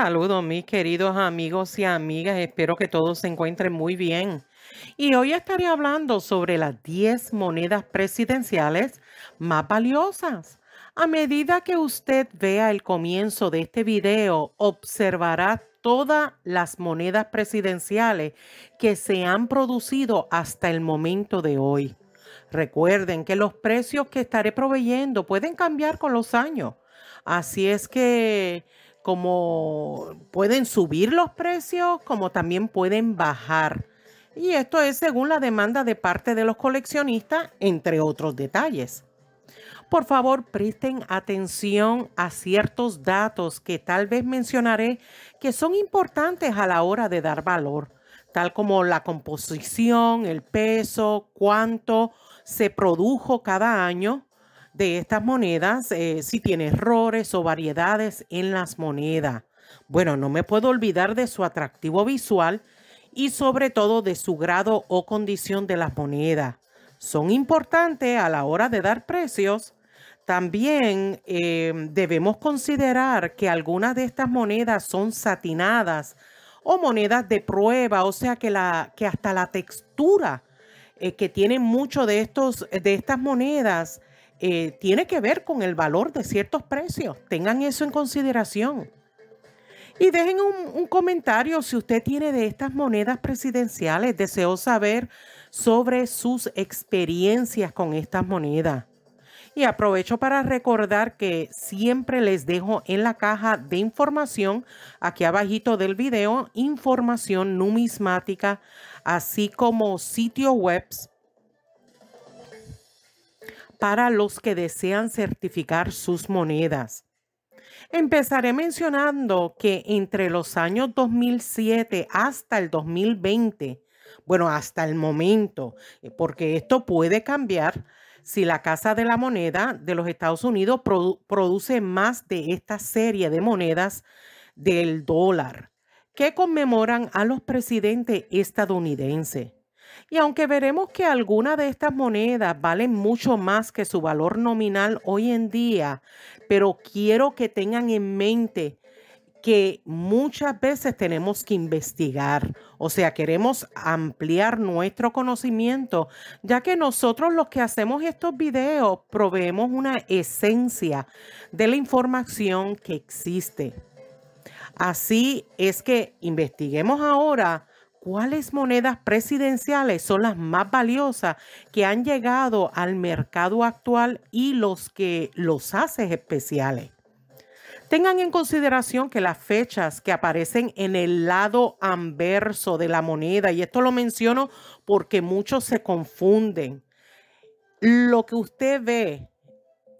Saludos mis queridos amigos y amigas, espero que todos se encuentren muy bien. Y hoy estaré hablando sobre las 10 monedas presidenciales más valiosas. A medida que usted vea el comienzo de este video, observará todas las monedas presidenciales que se han producido hasta el momento de hoy. Recuerden que los precios que estaré proveyendo pueden cambiar con los años. Así es que como pueden subir los precios, como también pueden bajar. Y esto es según la demanda de parte de los coleccionistas, entre otros detalles. Por favor, presten atención a ciertos datos que tal vez mencionaré que son importantes a la hora de dar valor, tal como la composición, el peso, cuánto se produjo cada año, de estas monedas, eh, si tiene errores o variedades en las monedas. Bueno, no me puedo olvidar de su atractivo visual y sobre todo de su grado o condición de las monedas. Son importantes a la hora de dar precios. También eh, debemos considerar que algunas de estas monedas son satinadas o monedas de prueba, o sea que, la, que hasta la textura eh, que tienen mucho de, estos, de estas monedas eh, tiene que ver con el valor de ciertos precios. Tengan eso en consideración. Y dejen un, comentario si usted tiene de estas monedas presidenciales. Deseo saber sobre sus experiencias con estas monedas. Y aprovecho para recordar que siempre les dejo en la caja de información, aquí abajito del video, información numismática, así como sitio webs para los que desean certificar sus monedas. Empezaré mencionando que entre los años 2007 hasta el 2020, bueno, hasta el momento, eh, porque esto puede cambiar si la Casa de la Moneda de los Estados Unidos produce más de esta serie de monedas del dólar que conmemoran a los presidentes estadounidenses. Y aunque veremos que algunas de estas monedas valen mucho más que su valor nominal hoy en día, pero quiero que tengan en mente que muchas veces tenemos que investigar, o sea, queremos ampliar nuestro conocimiento, ya que nosotros los que hacemos estos videos proveemos una esencia de la información que existe. Así es que investiguemos ahora cuáles monedas presidenciales son las más valiosas que han llegado al mercado actual y los que los hace especiales. Tengan en consideración que las fechas que aparecen en el lado anverso de la moneda, y esto lo menciono porque muchos se confunden, lo que usted ve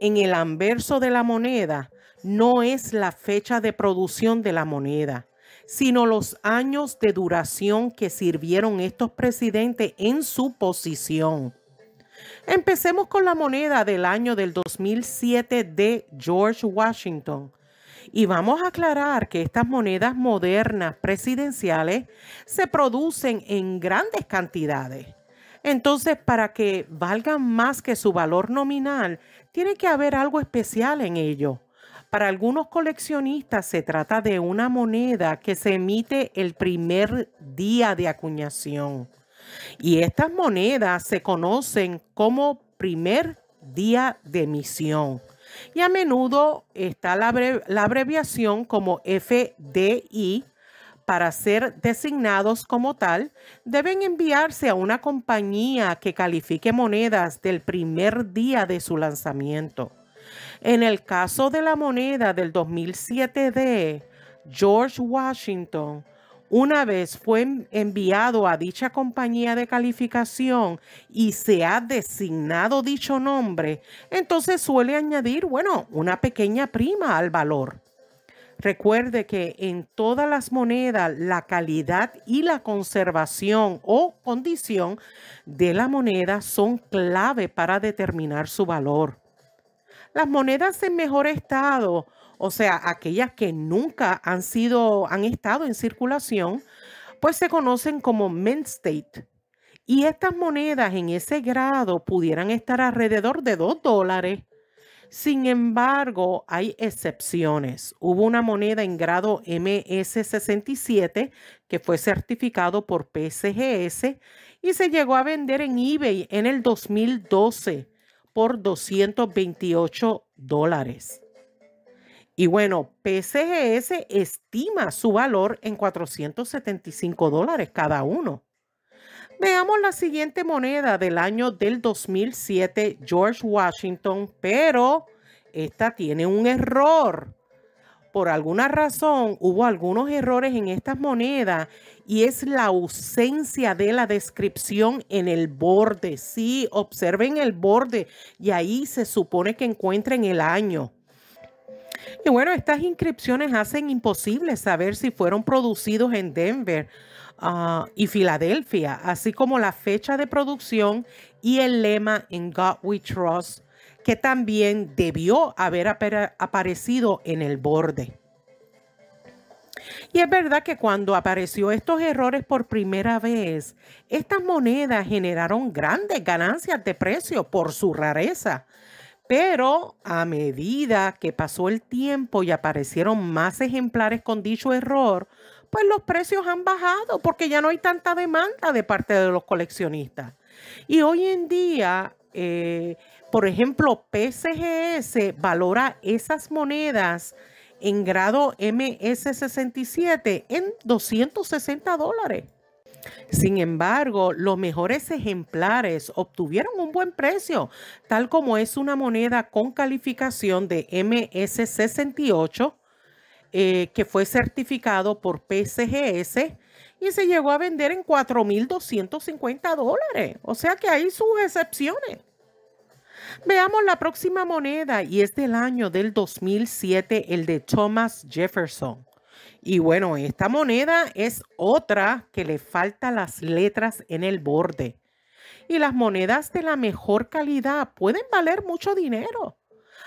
en el anverso de la moneda no es la fecha de producción de la moneda sino los años de duración que sirvieron estos presidentes en su posición. Empecemos con la moneda del año del 2007 de George Washington. Y vamos a aclarar que estas monedas modernas presidenciales se producen en grandes cantidades. Entonces, para que valgan más que su valor nominal, tiene que haber algo especial en ello. Para algunos coleccionistas se trata de una moneda que se emite el primer día de acuñación. Y estas monedas se conocen como primer día de emisión. Y a menudo está la, abreviación como FDI, para ser designados como tal, deben enviarse a una compañía que califique monedas del primer día de su lanzamiento. En el caso de la moneda del 2007 d George Washington, una vez fue enviado a dicha compañía de calificación y se ha designado dicho nombre, entonces suele añadir, bueno, una pequeña prima al valor. Recuerde que en todas las monedas la calidad y la conservación o condición de la moneda son clave para determinar su valor las monedas en mejor estado, o sea, aquellas que nunca han sido, han estado en circulación, pues se conocen como mint state. Y estas monedas en ese grado pudieran estar alrededor de 2 dólares. Sin embargo, hay excepciones. Hubo una moneda en grado MS67 que fue certificado por PSGS y se llegó a vender en eBay en el 2012 por 228 dólares. Y bueno, PCGS estima su valor en 475 dólares cada uno. Veamos la siguiente moneda del año del 2007, George Washington, pero esta tiene un error por alguna razón hubo algunos errores en estas monedas y es la ausencia de la descripción en el borde. Sí, observen el borde y ahí se supone que encuentren el año. Y bueno, estas inscripciones hacen imposible saber si fueron producidos en Denver ah, y Filadelfia, así como la fecha de producción y el lema en God We Trust que también debió haber aparecido en el borde. Y es verdad que cuando apareció estos errores por primera vez, estas monedas generaron grandes ganancias de precio por su rareza. Pero a medida que pasó el tiempo y aparecieron más ejemplares con dicho error, pues los precios han bajado porque ya no hay tanta demanda de parte de los coleccionistas. Y hoy en día eh, por ejemplo, PCGS valora esas monedas en grado MS67 en 260 dólares. Sin embargo, los mejores ejemplares obtuvieron un buen precio, tal como es una moneda con calificación de MS68, eh, que fue certificado por PCGS y se llegó a vender en 4.250 dólares. O sea que hay sus excepciones. Veamos la próxima moneda y es del año del 2007, el de Thomas Jefferson. Y bueno, esta moneda es otra que le falta las letras en el borde. Y las monedas de la mejor calidad pueden valer mucho dinero.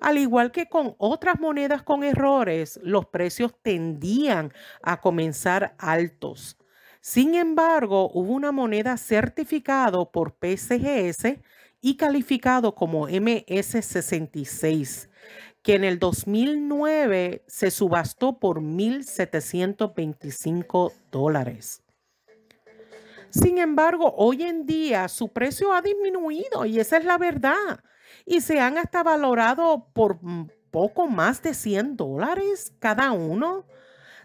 Al igual que con otras monedas con errores, los precios tendían a comenzar altos. Sin embargo, hubo una moneda certificada por PCGS y calificado como MS66, que en el 2009 se subastó por 1.725 Sin embargo, hoy en día su precio ha disminuido y esa es la verdad. Y se han hasta valorado por poco más de 100 cada uno.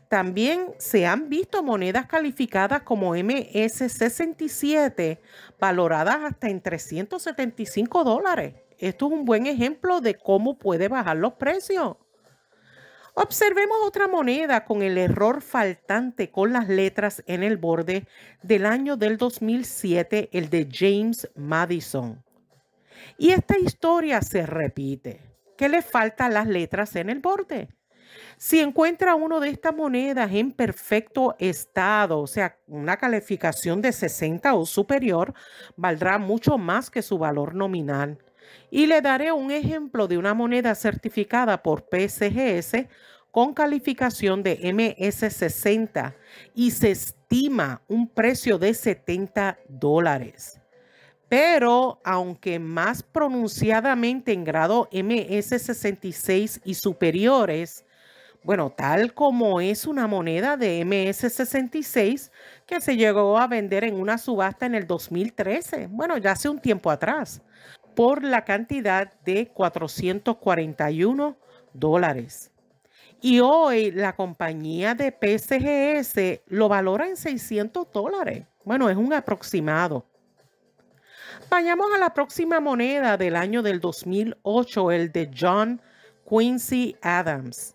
También se han visto monedas calificadas como MS67 valoradas hasta en 375 dólares. Esto es un buen ejemplo de cómo puede bajar los precios. Observemos otra moneda con el error faltante con las letras en el borde del año del 2007, el de James Madison. Y esta historia se repite. ¿Qué le faltan las letras en el borde? Si encuentra uno de estas monedas en perfecto estado, o sea, una calificación de 60 o superior, valdrá mucho más que su valor nominal. Y le daré un ejemplo de una moneda certificada por PSGS con calificación de MS60 y se estima un precio de 70 dólares. Pero aunque más pronunciadamente en grado MS66 y superiores, bueno, tal como es una moneda de MS66 que se llegó a vender en una subasta en el 2013, bueno, ya hace un tiempo atrás, por la cantidad de 441 dólares. Y hoy la compañía de PSGS lo valora en 600 dólares. Bueno, es un aproximado. Vayamos a la próxima moneda del año del 2008, el de John Quincy Adams.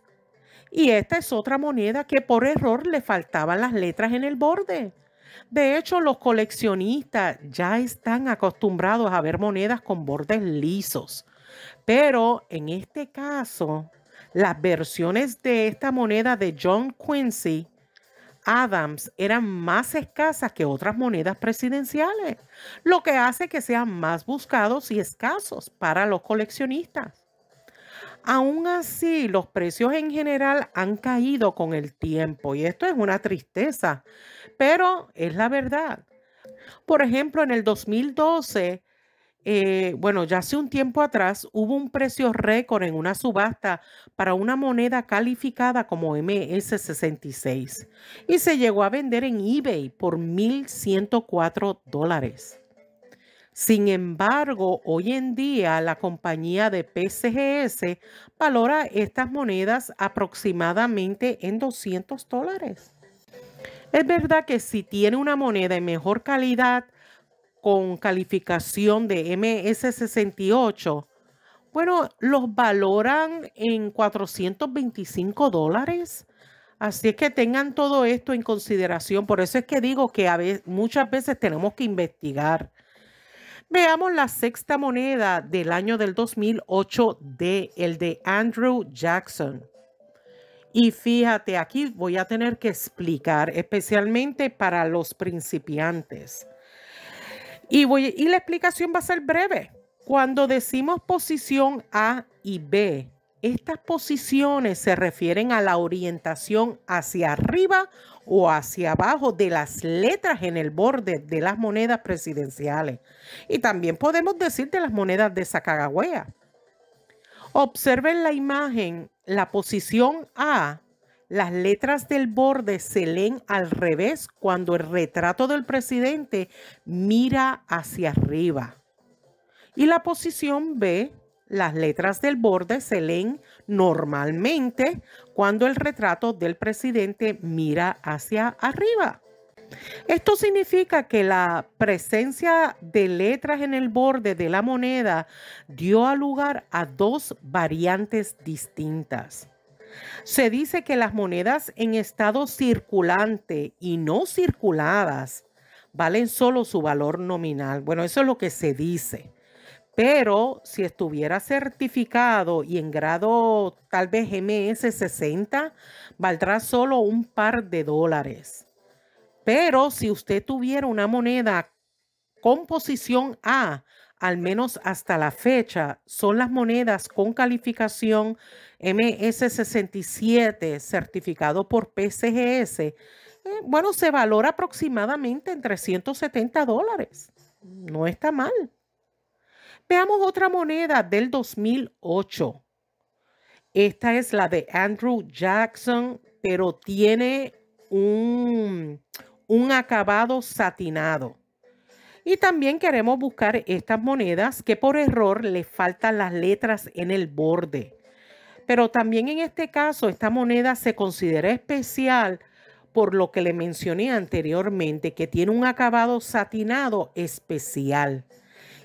Y esta es otra moneda que por error le faltaban las letras en el borde. De hecho, los coleccionistas ya están acostumbrados a ver monedas con bordes lisos. Pero en este caso, las versiones de esta moneda de John Quincy Adams eran más escasas que otras monedas presidenciales, lo que hace que sean más buscados y escasos para los coleccionistas. Aún así, los precios en general han caído con el tiempo y esto es una tristeza, pero es la verdad. Por ejemplo, en el 2012, eh, bueno, ya hace un tiempo atrás hubo un precio récord en una subasta para una moneda calificada como MS66 y se llegó a vender en eBay por 1.104 dólares. Sin embargo, hoy en día la compañía de PCGS valora estas monedas aproximadamente en 200 dólares. Es verdad que si tiene una moneda de mejor calidad con calificación de MS68, bueno, los valoran en 425 dólares. Así es que tengan todo esto en consideración. Por eso es que digo que muchas veces tenemos que investigar. Veamos la sexta moneda del año del 2008 de el de Andrew Jackson. Y fíjate, aquí voy a tener que explicar, especialmente para los principiantes. Y, voy, y la explicación va a ser breve. Cuando decimos posición A y B, estas posiciones se refieren a la orientación hacia arriba o hacia abajo de las letras en el borde de las monedas presidenciales. Y también podemos decir de las monedas de Sacagawea. Observen la imagen, la posición A, las letras del borde se leen al revés cuando el retrato del presidente mira hacia arriba. Y la posición B, las letras del borde se leen normalmente cuando el retrato del presidente mira hacia arriba. Esto significa que la presencia de letras en el borde de la moneda dio lugar a dos variantes distintas. Se dice que las monedas en estado circulante y no circuladas valen solo su valor nominal. Bueno, eso es lo que se dice. Pero si estuviera certificado y en grado tal vez MS 60, valdrá solo un par de dólares. Pero si usted tuviera una moneda con posición A, al menos hasta la fecha, son las monedas con calificación MS67 certificado por PCGS. Eh, bueno, se valora aproximadamente en 370 dólares. No está mal. Veamos otra moneda del 2008. Esta es la de Andrew Jackson, pero tiene un, un acabado satinado. Y también queremos buscar estas monedas que por error le faltan las letras en el borde. Pero también en este caso esta moneda se considera especial por lo que le mencioné anteriormente, que tiene un acabado satinado especial.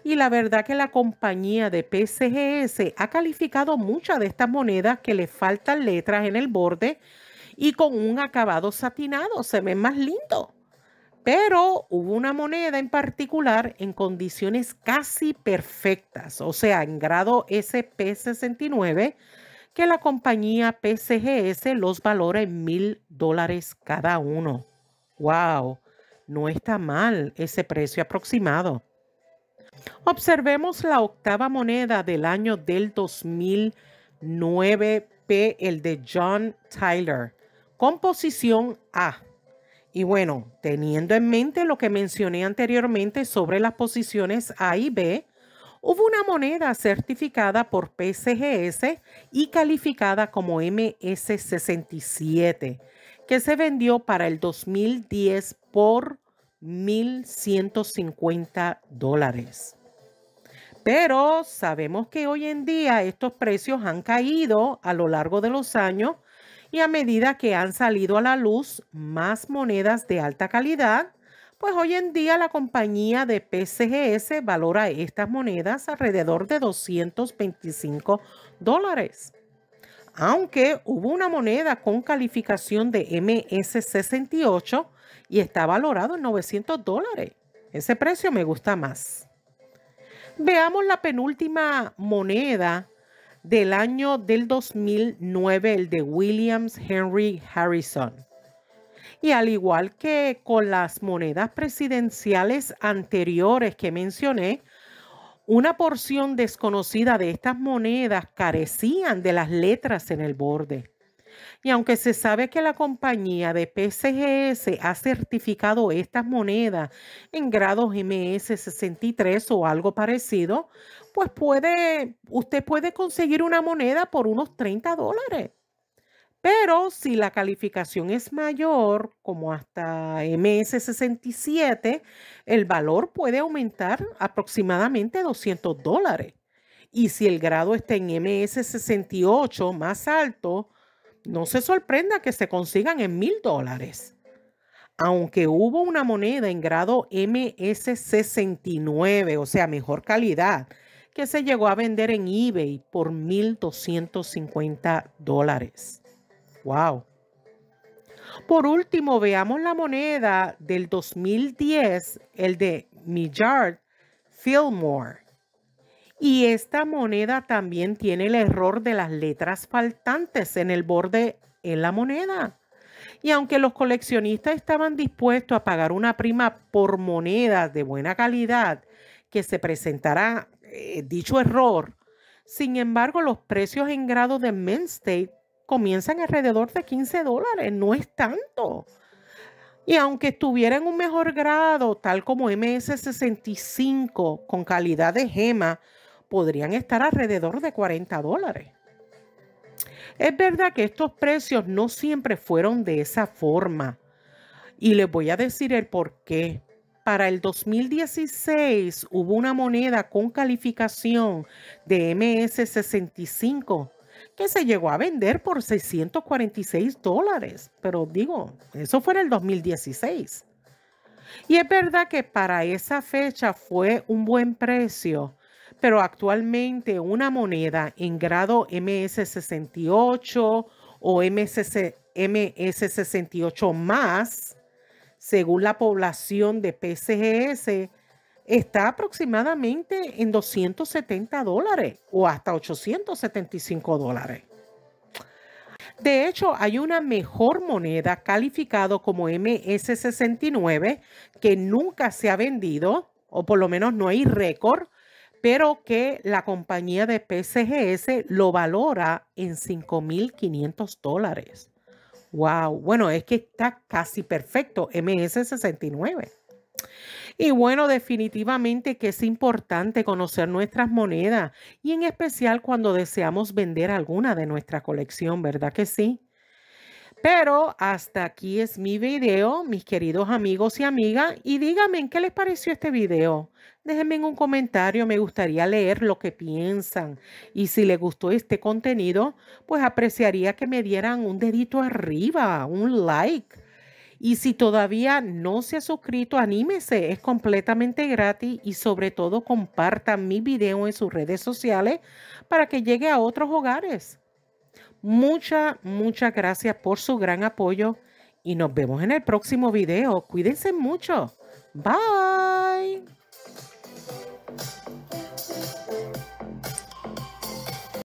Y la verdad que la compañía de PCGS ha calificado muchas de estas monedas que le faltan letras en el borde y con un acabado satinado, se ven más lindo. Pero hubo una moneda en particular en condiciones casi perfectas, o sea, en grado SP69, que la compañía PCGS los valora en mil dólares cada uno. ¡Wow! No está mal ese precio aproximado. Observemos la octava moneda del año del 2009, P, el de John Tyler, composición A. Y bueno, teniendo en mente lo que mencioné anteriormente sobre las posiciones A y B, hubo una moneda certificada por PCGS y calificada como MS67, que se vendió para el 2010 por 1.150 dólares. Pero sabemos que hoy en día estos precios han caído a lo largo de los años y a medida que han salido a la luz más monedas de alta calidad, pues hoy en día la compañía de PCGS valora estas monedas alrededor de 225 dólares. Aunque hubo una moneda con calificación de MS68 y está valorado en 900 dólares. Ese precio me gusta más. Veamos la penúltima moneda del año del 2009, el de Williams Henry Harrison. Y al igual que con las monedas presidenciales anteriores que mencioné, una porción desconocida de estas monedas carecían de las letras en el borde. Y aunque se sabe que la compañía de PCGS ha certificado estas monedas en grados MS63 o algo parecido, pues puede, usted puede conseguir una moneda por unos 30 dólares. Pero si la calificación es mayor, como hasta MS67, el valor puede aumentar aproximadamente 200 dólares. Y si el grado está en MS68 más alto, no se sorprenda que se consigan en mil dólares. Aunque hubo una moneda en grado MS69, o sea, mejor calidad, que se llegó a vender en eBay por 1.250 dólares. ¡Wow! Por último, veamos la moneda del 2010, el de Millard Fillmore y esta moneda también tiene el error de las letras faltantes en el borde en la moneda. Y aunque los coleccionistas estaban dispuestos a pagar una prima por monedas de buena calidad que se presentara eh, dicho error, sin embargo los precios en grado de State comienzan alrededor de 15 dólares, no es tanto. Y aunque estuviera en un mejor grado, tal como MS65 con calidad de gema, podrían estar alrededor de 40 dólares. Es verdad que estos precios no siempre fueron de esa forma. Y les voy a decir el por qué. Para el 2016 hubo una moneda con calificación de MS65 que se llegó a vender por 646 dólares. Pero digo, eso fue en el 2016. Y es verdad que para esa fecha fue un buen precio, pero actualmente una moneda en grado MS68 o MS, MS68 más, según la población de PCGS, está aproximadamente en 270 dólares o hasta 875 dólares. De hecho, hay una mejor moneda calificado como MS69 que nunca se ha vendido, o por lo menos no hay récord, pero que la compañía de PCGS lo valora en 5.500 dólares. Wow, bueno, es que está casi perfecto, MS69. Y bueno, definitivamente que es importante conocer nuestras monedas y en especial cuando deseamos vender alguna de nuestra colección, ¿verdad que sí? Pero hasta aquí es mi video, mis queridos amigos y amigas, y díganme qué les pareció este video. Déjenme en un comentario, me gustaría leer lo que piensan. Y si les gustó este contenido, pues apreciaría que me dieran un dedito arriba, un like. Y si todavía no se ha suscrito, anímese, es completamente gratis y sobre todo compartan mi video en sus redes sociales para que llegue a otros hogares muchas, muchas gracias por su gran apoyo y nos vemos en el próximo video. Cuídense mucho. Bye.